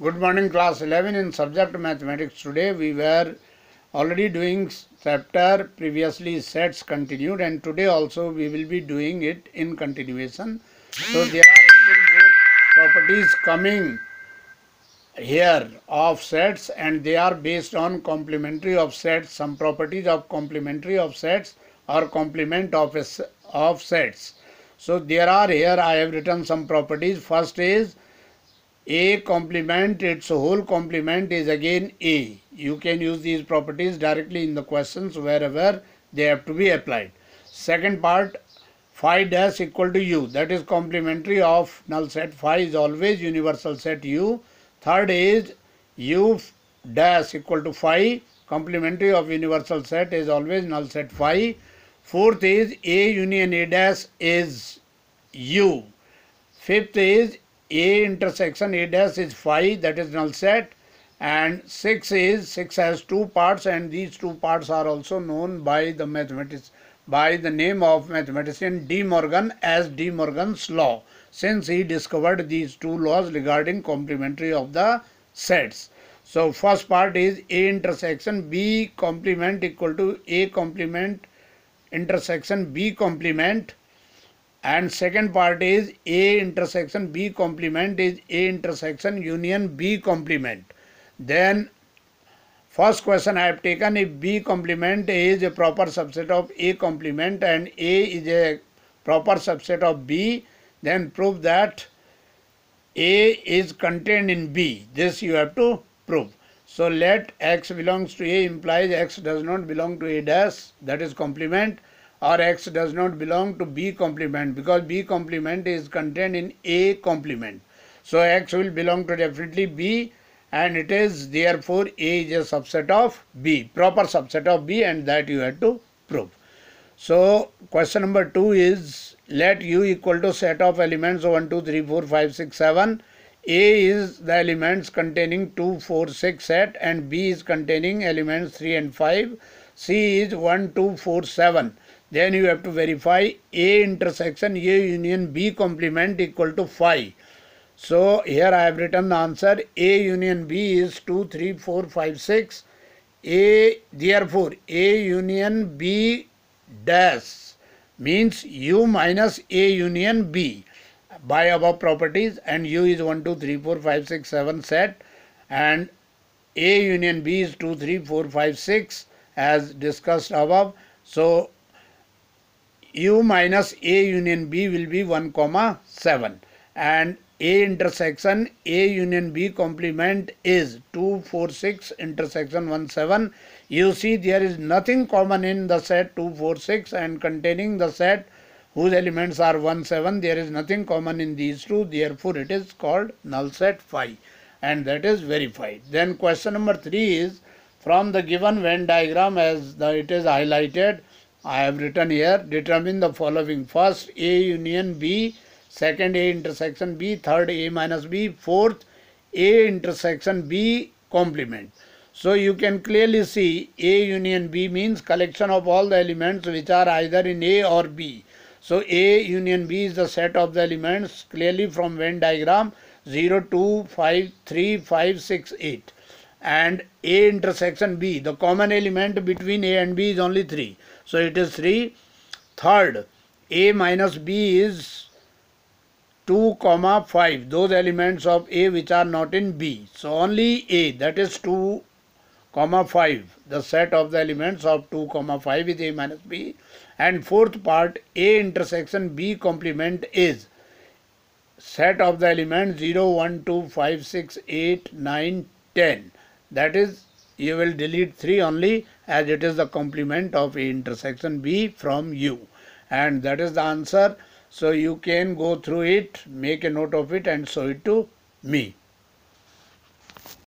Good morning class 11 in subject mathematics today we were already doing chapter previously sets continued and today also we will be doing it in continuation so there are still more properties coming here of sets and they are based on complementary of sets some properties of complementary of sets or complement of, of sets so there are here I have written some properties first is a complement, its whole complement is again A. You can use these properties directly in the questions wherever they have to be applied. Second part, phi dash equal to U. That is complementary of null set. Phi is always universal set U. Third is U dash equal to phi. Complementary of universal set is always null set phi. Fourth is A union A dash is U. Fifth is a intersection A dash is phi that is null set and 6 is 6 has two parts and these two parts are also known by the mathematics by the name of mathematician De Morgan as De Morgan's law since he discovered these two laws regarding complementary of the sets. So first part is A intersection B complement equal to A complement intersection B complement and second part is A intersection B complement is A intersection union B complement. Then first question I have taken if B complement is a proper subset of A complement and A is a proper subset of B then prove that A is contained in B. This you have to prove. So let X belongs to A implies X does not belong to A dash that is complement or X does not belong to B complement because B complement is contained in A complement. So X will belong to definitely B and it is therefore A is a subset of B, proper subset of B and that you have to prove. So question number 2 is let U equal to set of elements 1, 2, 3, 4, 5, 6, 7. A is the elements containing 2, 4, 6 set and B is containing elements 3 and 5. C is 1, 2, 4, 7 then you have to verify A intersection A union B complement equal to phi. So here I have written the answer A union B is 2, 3, 4, 5, 6. A therefore A union B dash means U minus A union B by above properties and U is 1, 2, 3, 4, 5, 6, 7 set and A union B is 2, 3, 4, 5, 6 as discussed above. So u minus a union b will be 1 comma 7 and a intersection a union b complement is 2 4 6 intersection 1 7 you see there is nothing common in the set 2 4 6 and containing the set whose elements are 1 7 there is nothing common in these two therefore it is called null set phi and that is verified then question number 3 is from the given venn diagram as the, it is highlighted I have written here determine the following first A union B second A intersection B third A minus B fourth A intersection B complement so you can clearly see A union B means collection of all the elements which are either in A or B so A union B is the set of the elements clearly from Venn diagram 0 2 5 3 5 6 8 and A intersection B. The common element between A and B is only 3. So it is 3. Third, A minus B is 2 comma 5. Those elements of A which are not in B. So only A that is 2 comma 5. The set of the elements of 2 comma 5 is A minus B. And fourth part A intersection B complement is set of the elements 0, 1, 2, 5, 6, 8, 9, 10 that is you will delete 3 only as it is the complement of A intersection B from U and that is the answer so you can go through it make a note of it and show it to me